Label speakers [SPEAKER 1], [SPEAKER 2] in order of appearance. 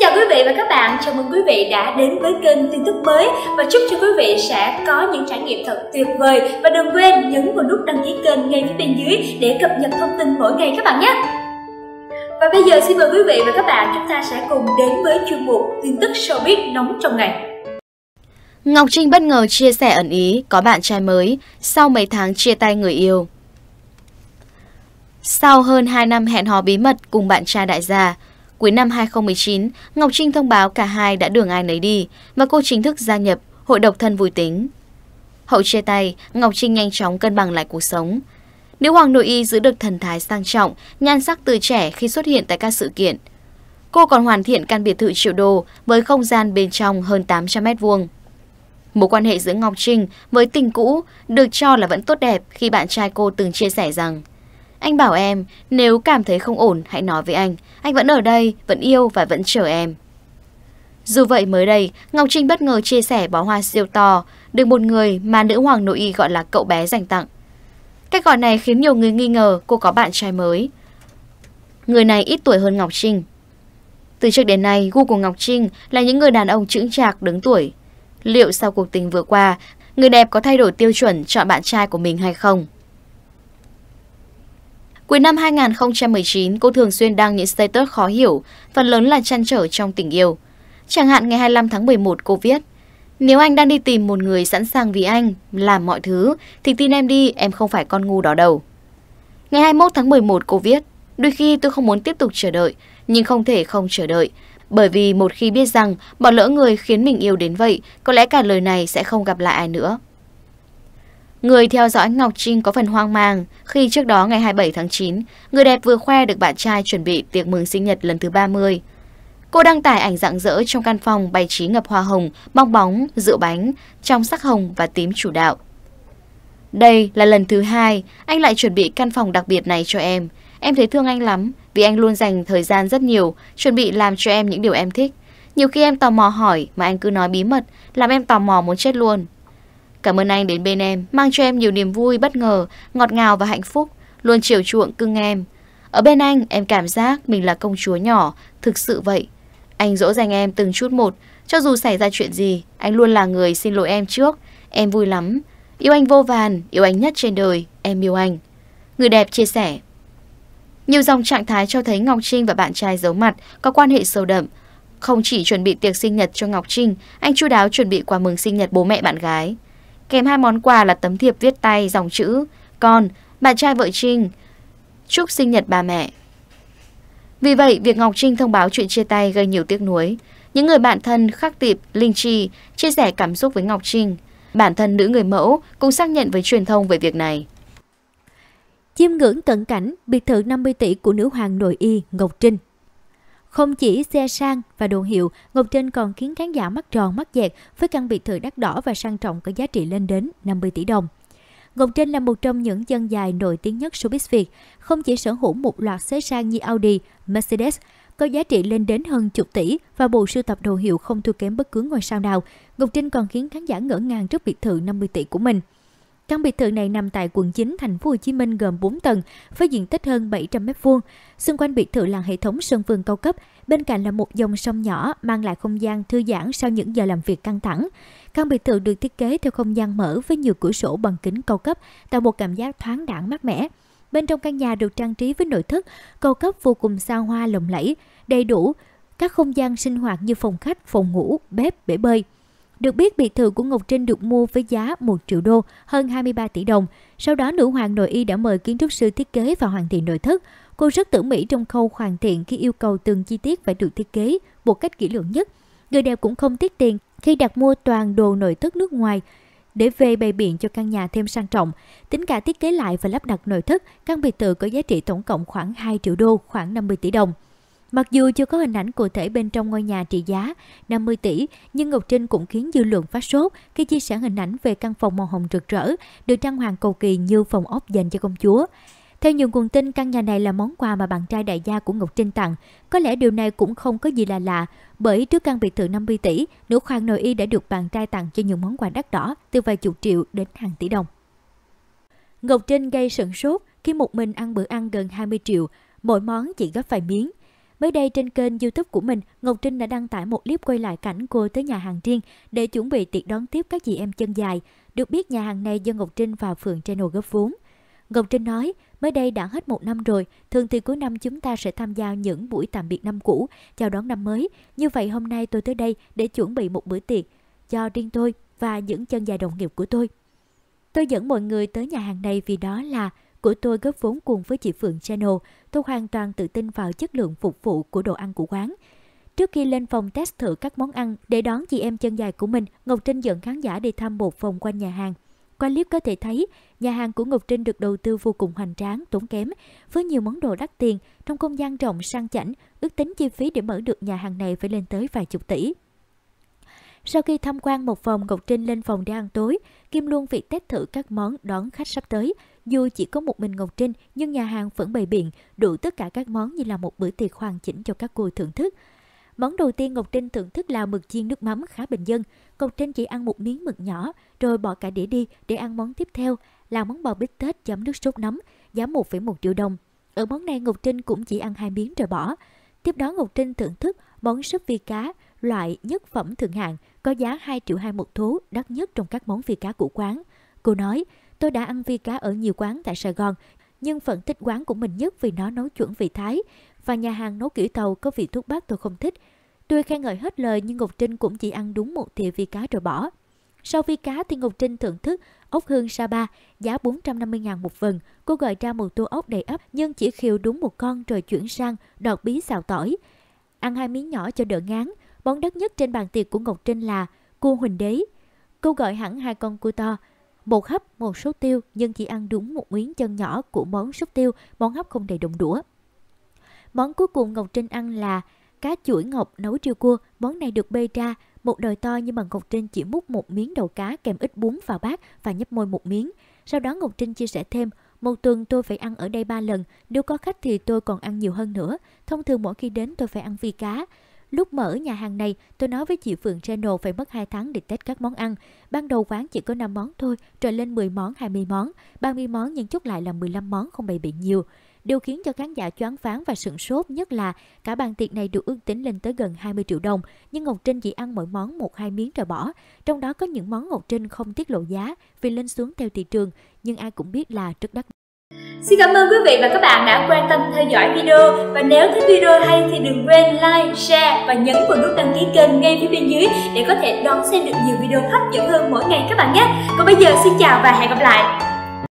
[SPEAKER 1] chào quý vị và các bạn, chào mừng quý vị đã đến với kênh tin tức mới và chúc cho quý vị sẽ có những trải nghiệm thật tuyệt vời và đừng quên nhấn vào nút đăng ký kênh ngay phía bên dưới để cập nhật thông tin mỗi ngày các bạn nhé. Và bây giờ xin mời quý vị và các bạn chúng ta sẽ cùng đến với chuyên mục tin tức showbiz nóng trong ngày.
[SPEAKER 2] Ngọc Trinh bất ngờ chia sẻ ẩn ý có bạn trai mới sau mấy tháng chia tay người yêu. Sau hơn 2 năm hẹn hò bí mật cùng bạn trai đại gia, Cuối năm 2019, Ngọc Trinh thông báo cả hai đã đường ai nấy đi và cô chính thức gia nhập Hội độc thân vui tính. Hậu chia tay, Ngọc Trinh nhanh chóng cân bằng lại cuộc sống. Nữ hoàng nội y giữ được thần thái sang trọng, nhan sắc từ trẻ khi xuất hiện tại các sự kiện. Cô còn hoàn thiện căn biệt thự triệu đô với không gian bên trong hơn 800 mét vuông. Mối quan hệ giữa Ngọc Trinh với tình cũ được cho là vẫn tốt đẹp khi bạn trai cô từng chia sẻ rằng anh bảo em, nếu cảm thấy không ổn hãy nói với anh. Anh vẫn ở đây, vẫn yêu và vẫn chờ em. Dù vậy mới đây, Ngọc Trinh bất ngờ chia sẻ bó hoa siêu to, được một người mà nữ hoàng nội y gọi là cậu bé dành tặng. Cách gọi này khiến nhiều người nghi ngờ cô có bạn trai mới. Người này ít tuổi hơn Ngọc Trinh. Từ trước đến nay, gu của Ngọc Trinh là những người đàn ông trưởng trạc đứng tuổi. Liệu sau cuộc tình vừa qua, người đẹp có thay đổi tiêu chuẩn chọn bạn trai của mình hay không? Cuối năm 2019, cô thường xuyên đăng những status khó hiểu, phần lớn là chăn trở trong tình yêu. Chẳng hạn ngày 25 tháng 11 cô viết, nếu anh đang đi tìm một người sẵn sàng vì anh, làm mọi thứ, thì tin em đi, em không phải con ngu đó đâu. Ngày 21 tháng 11 cô viết, đôi khi tôi không muốn tiếp tục chờ đợi, nhưng không thể không chờ đợi. Bởi vì một khi biết rằng bỏ lỡ người khiến mình yêu đến vậy, có lẽ cả lời này sẽ không gặp lại ai nữa. Người theo dõi Ngọc Trinh có phần hoang mang khi trước đó ngày 27 tháng 9, người đẹp vừa khoe được bạn trai chuẩn bị tiệc mừng sinh nhật lần thứ 30. Cô đăng tải ảnh rạng rỡ trong căn phòng bày trí ngập hoa hồng, bong bóng, rượu bánh, trong sắc hồng và tím chủ đạo. Đây là lần thứ hai, anh lại chuẩn bị căn phòng đặc biệt này cho em. Em thấy thương anh lắm, vì anh luôn dành thời gian rất nhiều, chuẩn bị làm cho em những điều em thích. Nhiều khi em tò mò hỏi mà anh cứ nói bí mật, làm em tò mò muốn chết luôn. Cảm ơn anh đến bên em, mang cho em nhiều niềm vui, bất ngờ, ngọt ngào và hạnh phúc, luôn chiều chuộng cưng em. Ở bên anh, em cảm giác mình là công chúa nhỏ, thực sự vậy. Anh dỗ dành em từng chút một, cho dù xảy ra chuyện gì, anh luôn là người xin lỗi em trước. Em vui lắm, yêu anh vô vàn, yêu anh nhất trên đời, em yêu anh. Người đẹp chia sẻ. Nhiều dòng trạng thái cho thấy Ngọc Trinh và bạn trai giấu mặt có quan hệ sâu đậm. Không chỉ chuẩn bị tiệc sinh nhật cho Ngọc Trinh, anh chu đáo chuẩn bị quà mừng sinh nhật bố mẹ bạn gái kèm hai món quà là tấm thiệp viết tay dòng chữ Con, bạn trai vợ Trinh, chúc sinh nhật bà mẹ. Vì vậy, việc Ngọc Trinh thông báo chuyện chia tay gây nhiều tiếc nuối. Những người bạn thân khắc tịp, linh chi chia sẻ cảm xúc với Ngọc Trinh. Bản thân nữ người mẫu cũng xác nhận với truyền thông về việc này. Chiêm ngưỡng cận cảnh biệt thự
[SPEAKER 1] 50 tỷ của nữ hoàng nội y Ngọc Trinh không chỉ xe sang và đồ hiệu, Ngọc Trinh còn khiến khán giả mắt tròn mắt dẹt với căn biệt thự đắt đỏ và sang trọng có giá trị lên đến 50 tỷ đồng. Ngọc Trinh là một trong những chân dài nổi tiếng nhất showbiz Việt, không chỉ sở hữu một loạt xe sang như Audi, Mercedes, có giá trị lên đến hơn chục tỷ và bộ sưu tập đồ hiệu không thua kém bất cứ ngôi sao nào, Ngọc Trinh còn khiến khán giả ngỡ ngàng trước biệt thự 50 tỷ của mình. Căn biệt thự này nằm tại quận 9 thành phố Hồ Chí Minh gồm 4 tầng với diện tích hơn 700 m2. Xung quanh biệt thự là hệ thống sân vườn cao cấp, bên cạnh là một dòng sông nhỏ mang lại không gian thư giãn sau những giờ làm việc căng thẳng. Căn biệt thự được thiết kế theo không gian mở với nhiều cửa sổ bằng kính cao cấp, tạo một cảm giác thoáng đãng mát mẻ. Bên trong căn nhà được trang trí với nội thất cao cấp vô cùng xa hoa lộng lẫy, đầy đủ các không gian sinh hoạt như phòng khách, phòng ngủ, bếp, bể bơi. Được biết, biệt thự của Ngọc Trinh được mua với giá 1 triệu đô, hơn 23 tỷ đồng. Sau đó, nữ hoàng nội y đã mời kiến trúc sư thiết kế và hoàn thiện nội thất. Cô rất tỉ mỹ trong khâu hoàn thiện khi yêu cầu từng chi tiết phải được thiết kế một cách kỹ lưỡng nhất. Người đẹp cũng không tiết tiền khi đặt mua toàn đồ nội thất nước ngoài để về bày biện cho căn nhà thêm sang trọng. Tính cả thiết kế lại và lắp đặt nội thất, căn biệt thự có giá trị tổng cộng khoảng 2 triệu đô, khoảng 50 tỷ đồng. Mặc dù chưa có hình ảnh cụ thể bên trong ngôi nhà trị giá 50 tỷ, nhưng Ngọc Trinh cũng khiến dư luận phát sốt khi chia sẻ hình ảnh về căn phòng màu hồng rực rỡ, được trang hoàng cầu kỳ như phòng ốc dành cho công chúa. Theo nhiều nguồn tin, căn nhà này là món quà mà bạn trai đại gia của Ngọc Trinh tặng. Có lẽ điều này cũng không có gì là lạ, bởi trước căn biệt thự 50 tỷ, nữ khoan nội y đã được bạn trai tặng cho những món quà đắt đỏ, từ vài chục triệu đến hàng tỷ đồng. Ngọc Trinh gây sửng sốt khi một mình ăn bữa ăn gần 20 triệu, mỗi món chỉ gấp vài miếng. Mới đây trên kênh youtube của mình, Ngọc Trinh đã đăng tải một clip quay lại cảnh cô tới nhà hàng riêng để chuẩn bị tiệc đón tiếp các chị em chân dài. Được biết nhà hàng này do Ngọc Trinh và Phượng Channel góp vốn. Ngọc Trinh nói, mới đây đã hết một năm rồi, thường thì cuối năm chúng ta sẽ tham gia những buổi tạm biệt năm cũ, chào đón năm mới. Như vậy hôm nay tôi tới đây để chuẩn bị một bữa tiệc cho riêng tôi và những chân dài đồng nghiệp của tôi. Tôi dẫn mọi người tới nhà hàng này vì đó là của tôi góp vốn cùng với chị Phượng Channel, tôi hoàn toàn tự tin vào chất lượng phục vụ của đồ ăn của quán. Trước khi lên phòng test thử các món ăn để đón chị em chân dài của mình, Ngọc Trinh dẫn khán giả đi thăm một vòng quanh nhà hàng. Qua clip có thể thấy, nhà hàng của Ngọc Trinh được đầu tư vô cùng hoành tráng, tốn kém, với nhiều món đồ đắt tiền, trong không gian rộng sang chảnh, ước tính chi phí để mở được nhà hàng này phải lên tới vài chục tỷ. Sau khi tham quan một phòng Ngọc Trinh lên phòng để ăn tối, Kim luôn việc test thử các món đón khách sắp tới. Dù chỉ có một mình Ngọc Trinh, nhưng nhà hàng vẫn bày biện, đủ tất cả các món như là một bữa tiệc hoàn chỉnh cho các cô thưởng thức. Món đầu tiên Ngọc Trinh thưởng thức là mực chiên nước mắm khá bình dân. Ngọc Trinh chỉ ăn một miếng mực nhỏ, rồi bỏ cả đĩa đi để ăn món tiếp theo là món bò bít tết chấm nước sốt nấm, giá 1,1 triệu đồng. Ở món này Ngọc Trinh cũng chỉ ăn hai miếng rồi bỏ. Tiếp đó Ngọc Trinh thưởng thức món súp vi cá, loại nhất phẩm thượng hạng có giá 2 triệu hai một thố, đắt nhất trong các món vi cá của quán. Cô nói, tôi đã ăn vi cá ở nhiều quán tại Sài Gòn, nhưng phần thích quán của mình nhất vì nó nấu chuẩn vị Thái, và nhà hàng nấu kiểu tàu có vị thuốc bắc tôi không thích. tôi khen ngợi hết lời nhưng Ngọc Trinh cũng chỉ ăn đúng một thìa vi cá rồi bỏ. Sau vi cá thì Ngọc Trinh thưởng thức ốc hương Sapa giá 450.000 một phần. Cô gọi ra một tô ốc đầy ấp nhưng chỉ khiêu đúng một con rồi chuyển sang đọt bí xào tỏi. Ăn hai miếng nhỏ cho đỡ ngán. Món đắt nhất trên bàn tiệc của Ngọc Trinh là cua huỳnh đế. Cô gọi hẳn hai con cua to, một hấp một số tiêu nhưng chỉ ăn đúng một miếng chân nhỏ của món sốt tiêu, món hấp không đầy động đũa. Món cuối cùng Ngọc Trinh ăn là cá chuỗi ngọc nấu riêu cua, món này được bê ra, một đồi to nhưng mà Ngọc Trinh chỉ múc một miếng đầu cá kèm ít bún vào bát và nhấp môi một miếng. Sau đó Ngọc Trinh chia sẻ thêm, một tuần tôi phải ăn ở đây 3 lần, nếu có khách thì tôi còn ăn nhiều hơn nữa. Thông thường mỗi khi đến tôi phải ăn vi cá. Lúc mở nhà hàng này, tôi nói với chị Phượng Channel phải mất 2 tháng để test các món ăn. Ban đầu quán chỉ có 5 món thôi, trở lên 10 món, 20 món, 30 món nhưng chốt lại là 15 món không bày biện nhiều. Điều khiến cho khán giả choáng váng và sửng sốt nhất là cả bàn tiệc này được ước tính lên tới gần 20 triệu đồng, nhưng Ngọc Trinh chỉ ăn mỗi món một hai miếng rồi bỏ. Trong đó có những món Ngọc Trinh không tiết lộ giá vì lên xuống theo thị trường, nhưng ai cũng biết là rất đắt Xin cảm ơn quý vị và các bạn đã quan tâm theo dõi video và nếu thấy video hay thì đừng quên like, share và nhấn vào nút đăng ký kênh ngay phía bên dưới để có thể đón xem được nhiều video hấp dẫn hơn mỗi ngày các bạn nhé. Còn bây giờ xin chào và hẹn gặp lại.